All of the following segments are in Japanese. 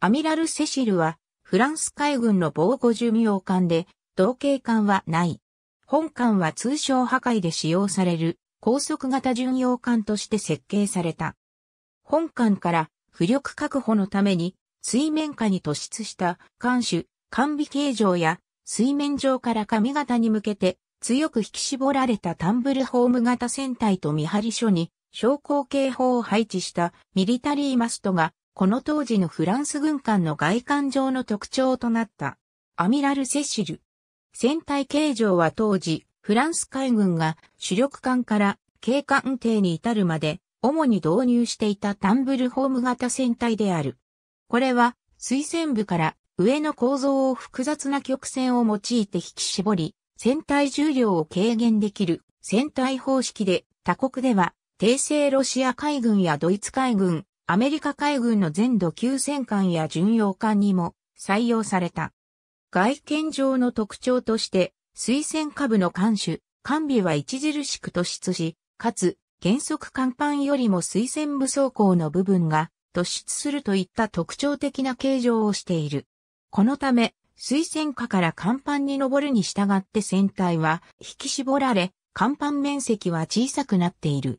アミラル・セシルは、フランス海軍の防護巡洋艦で、同型艦はない。本艦は通称破壊で使用される、高速型巡洋艦として設計された。本艦から浮力確保のために水面下に突出した艦首、艦尾形状や水面上から上型に向けて強く引き絞られたタンブルホーム型船体と見張り所に昇降警報を配置したミリタリーマストがこの当時のフランス軍艦の外観上の特徴となった。アミラル・セシル。船体形状は当時、フランス海軍が主力艦から警官艇に至るまで、主に導入していたタンブルホーム型船体である。これは、水船部から上の構造を複雑な曲線を用いて引き絞り、船体重量を軽減できる船体方式で、他国では、帝政ロシア海軍やドイツ海軍、アメリカ海軍の全土級戦艦や巡洋艦にも採用された。外見上の特徴として、水戦下部の艦首、艦尾は著しく突出し、かつ、原則甲板よりも水戦武装甲の部分が突出するといった特徴的な形状をしている。このため、水戦下から甲板に登るに従って船体は引き絞られ、甲板面積は小さくなっている。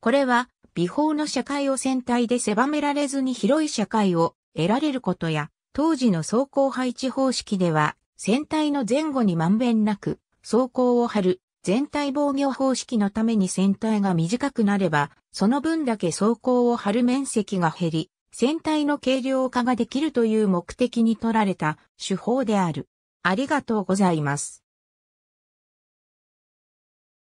これは微法の社会を戦体で狭められずに広い社会を得られることや、当時の走行配置方式では、戦体の前後にまんべんなく、走行を張る、全体防御方式のために船体が短くなれば、その分だけ走行を張る面積が減り、船体の軽量化ができるという目的に取られた手法である。ありがとうございます。